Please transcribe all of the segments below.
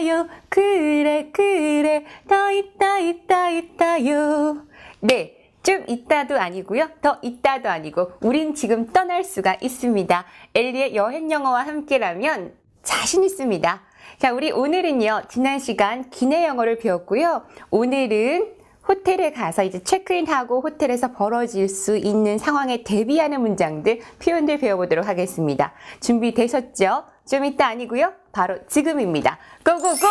있다요. 그래, 그래. 더 있다, 있다, 있다요. 네. 좀 있다도 아니고요. 더 있다도 아니고 우린 지금 떠날 수가 있습니다. 엘리의 여행 영어와 함께라면 자신 있습니다. 자, 우리 오늘은요. 지난 시간 기내 영어를 배웠고요. 오늘은 호텔에 가서 이제 체크인하고 호텔에서 벌어질 수 있는 상황에 대비하는 문장들, 표현들 배워보도록 하겠습니다. 준비되셨죠? 좀 이따 아니고요. 바로 지금입니다. 고고고!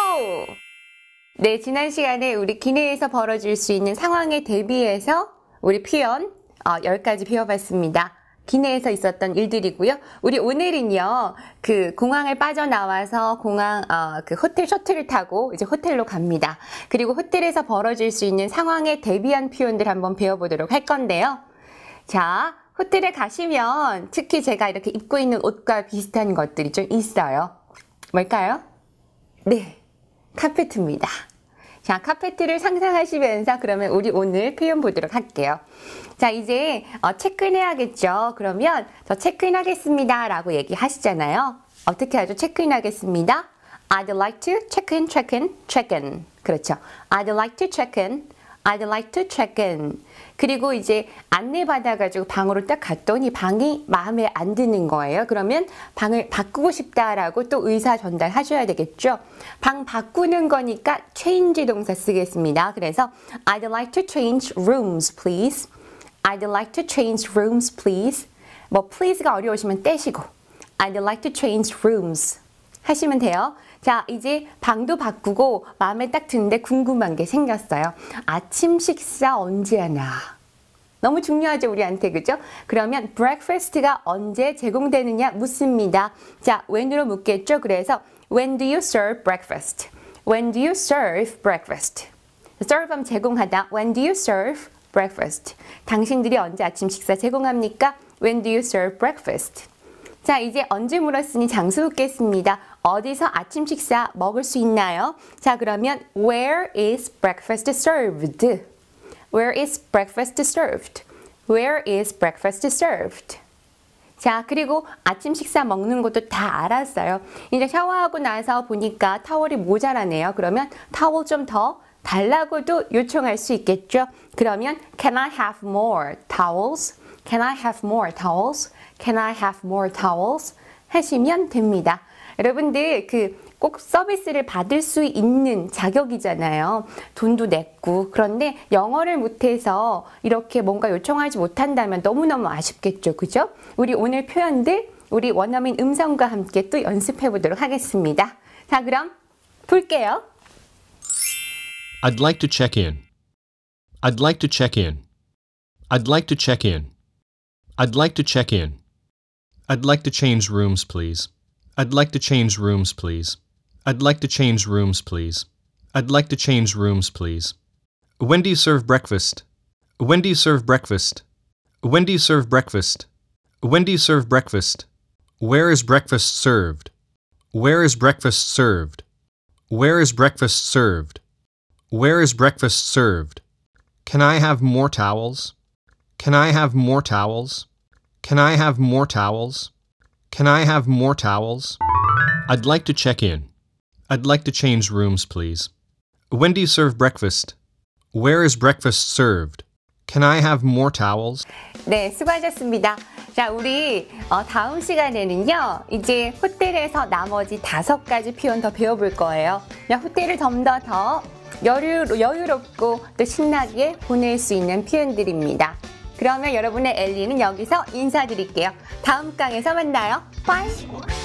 네, 지난 시간에 우리 기내에서 벌어질 수 있는 상황에 대비해서 우리 표현 어, 10가지 배워봤습니다. 기내에서 있었던 일들이고요. 우리 오늘은요, 그 공항을 빠져나와서 공항, 어, 그 호텔 셔틀을 타고 이제 호텔로 갑니다. 그리고 호텔에서 벌어질 수 있는 상황에 대비한 표현들 한번 배워보도록 할 건데요. 자, 호텔에 가시면 특히 제가 이렇게 입고 있는 옷과 비슷한 것들이 좀 있어요. 뭘까요? 네, 카페트입니다. 자, 카페트를 상상하시면서 그러면 우리 오늘 표현 보도록 할게요. 자, 이제 어, 체크인 해야겠죠. 그러면 저 체크인 하겠습니다. 라고 얘기하시잖아요. 어떻게 하죠? 체크인 하겠습니다. I'd like to check in, check in, check in. 그렇죠. I'd like to check in. I'd like to check in. 그리고 이제 안내받아가지고 방으로 딱 갔더니 방이 마음에 안 드는 거예요. 그러면 방을 바꾸고 싶다라고 또 의사 전달하셔야 되겠죠. 방 바꾸는 거니까 change 동사 쓰겠습니다. 그래서 I'd like to change rooms, please. I'd like to change rooms, please. 뭐 please가 어려우시면 떼시고 I'd like to change rooms 하시면 돼요. 자 이제 방도 바꾸고 마음에 딱 드는데 궁금한 게 생겼어요. 아침 식사 언제 하나? 너무 중요하죠 우리한테 그죠? 그러면 breakfast가 언제 제공되느냐 묻습니다. 자 when으로 묻겠죠? 그래서 when do you serve breakfast? when do you serve breakfast? serve 하면 제공하다. when do you serve breakfast? 당신들이 언제 아침 식사 제공합니까? when do you serve breakfast? 자 이제 언제 물었으니 장수 묻겠습니다. 어디서 아침 식사 먹을 수 있나요? 자, 그러면 where is breakfast served? Where is breakfast served? Where is breakfast served? 자, 그리고 아침 식사 먹는 것도 다 알았어요. 이제 샤워하고 나서 보니까 타월이 모자라네요. 그러면 타월 좀 더 달라고도 요청할 수 있겠죠. 그러면 can I have more towels? Can I have more towels? Can I have more towels? 하시면 됩니다. 여러분들 그 꼭 서비스를 받을 수 있는 자격이잖아요. 돈도 냈고 그런데 영어를 못해서 이렇게 뭔가 요청하지 못한다면 너무너무 아쉽겠죠. 그죠? 우리 오늘 표현들 우리 원어민 음성과 함께 또 연습해 보도록 하겠습니다. 자 그럼 볼게요. I'd like to check in. I'd like to check in. I'd like to check in. I'd like to check in. I'd like to change rooms, please. I'd like to change rooms, please. I'd like to change rooms, please. I'd like to change rooms, please. When do you serve breakfast? When do you serve breakfast? When do you serve breakfast? When do you serve breakfast? Where is breakfast served? Where is breakfast served? Where is breakfast served? Where is breakfast served? Can I have more towels? Can I have more towels? Can I have more towels? Can I have more towels? I'd like to check in. I'd like to change rooms, please. When do you serve breakfast? Where is breakfast served? Can I have more towels? 네, 수고하셨습니다. 자, 우리 어, 다음 시간에는요, 이제 호텔에서 나머지 다섯 가지 표현 더 배워볼 거예요. 그냥 호텔을 좀더더 여유, 여유롭고 또 신나게 보낼 수 있는 표현들입니다. 그러면 여러분의 엘리는 여기서 인사드릴게요. 다음 강에서 만나요. 빠이!